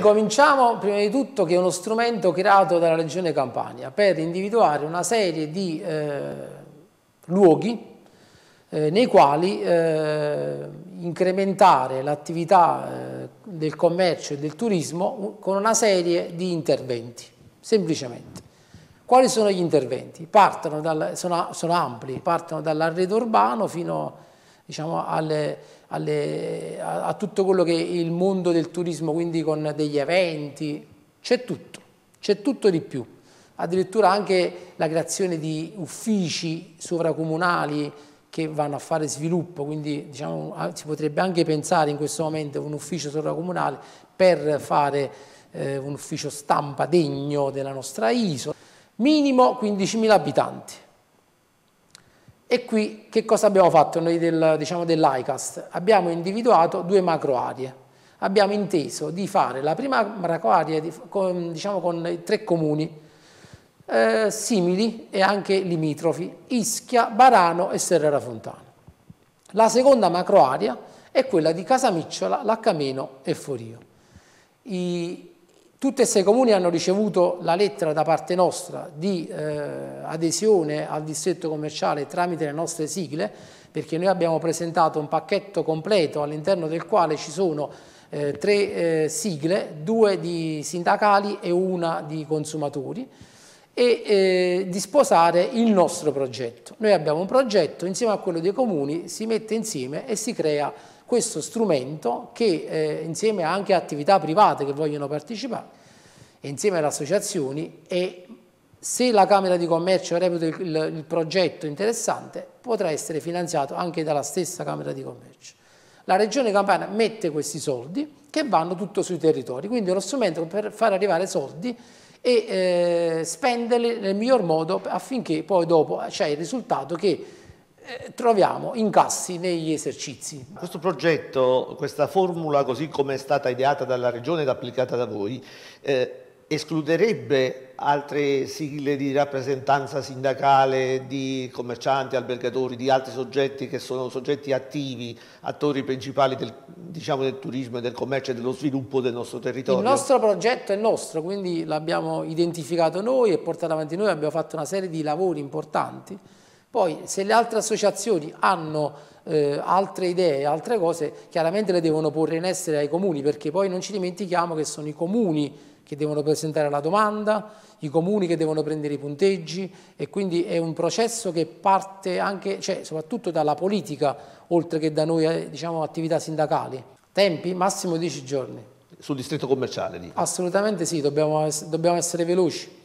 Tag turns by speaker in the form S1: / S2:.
S1: Cominciamo prima di tutto che è uno strumento creato dalla Regione Campania per individuare una serie di eh, luoghi eh, nei quali eh, incrementare l'attività eh, del commercio e del turismo con una serie di interventi, semplicemente. Quali sono gli interventi? Partono dal, sono, sono ampli, partono dall'arredo urbano fino a diciamo, alle, alle, a, a tutto quello che è il mondo del turismo, quindi con degli eventi, c'è tutto, c'è tutto di più. Addirittura anche la creazione di uffici sovracomunali che vanno a fare sviluppo, quindi diciamo, si potrebbe anche pensare in questo momento un ufficio sovracomunale per fare eh, un ufficio stampa degno della nostra isola, minimo 15.000 abitanti. E qui che cosa abbiamo fatto noi del, diciamo dell'ICAST? Abbiamo individuato due macro aree. Abbiamo inteso di fare la prima macro area di, con, diciamo, con tre comuni eh, simili e anche limitrofi, Ischia, Barano e Serrera Fontana. La seconda macro area è quella di Casamicciola, Laccameno e Forio. I, Tutte e sei comuni hanno ricevuto la lettera da parte nostra di eh, adesione al distretto commerciale tramite le nostre sigle, perché noi abbiamo presentato un pacchetto completo all'interno del quale ci sono eh, tre eh, sigle, due di sindacali e una di consumatori, e eh, di sposare il nostro progetto. Noi abbiamo un progetto, insieme a quello dei comuni si mette insieme e si crea questo strumento che eh, insieme anche a attività private che vogliono partecipare e insieme alle associazioni e se la Camera di Commercio reputa il, il, il progetto interessante potrà essere finanziato anche dalla stessa Camera di Commercio. La Regione Campania mette questi soldi che vanno tutto sui territori, quindi è uno strumento per far arrivare soldi e eh, spenderli nel miglior modo affinché poi dopo c'è il risultato che eh, troviamo incassi negli esercizi.
S2: Questo progetto, questa formula così come è stata ideata dalla Regione ed applicata da voi, eh, escluderebbe altre sigle di rappresentanza sindacale, di commercianti, albergatori, di altri soggetti che sono soggetti attivi, attori principali del, diciamo, del turismo, del commercio e dello sviluppo del nostro territorio? Il nostro
S1: progetto è nostro, quindi l'abbiamo identificato noi e portato avanti noi, abbiamo fatto una serie di lavori importanti poi se le altre associazioni hanno eh, altre idee, altre cose, chiaramente le devono porre in essere ai comuni, perché poi non ci dimentichiamo che sono i comuni che devono presentare la domanda, i comuni che devono prendere i punteggi e quindi è un processo che parte anche, cioè, soprattutto dalla politica, oltre che da noi eh, diciamo, attività sindacali. Tempi? Massimo 10 giorni.
S2: Sul distretto commerciale? Dico.
S1: Assolutamente sì, dobbiamo, dobbiamo essere veloci.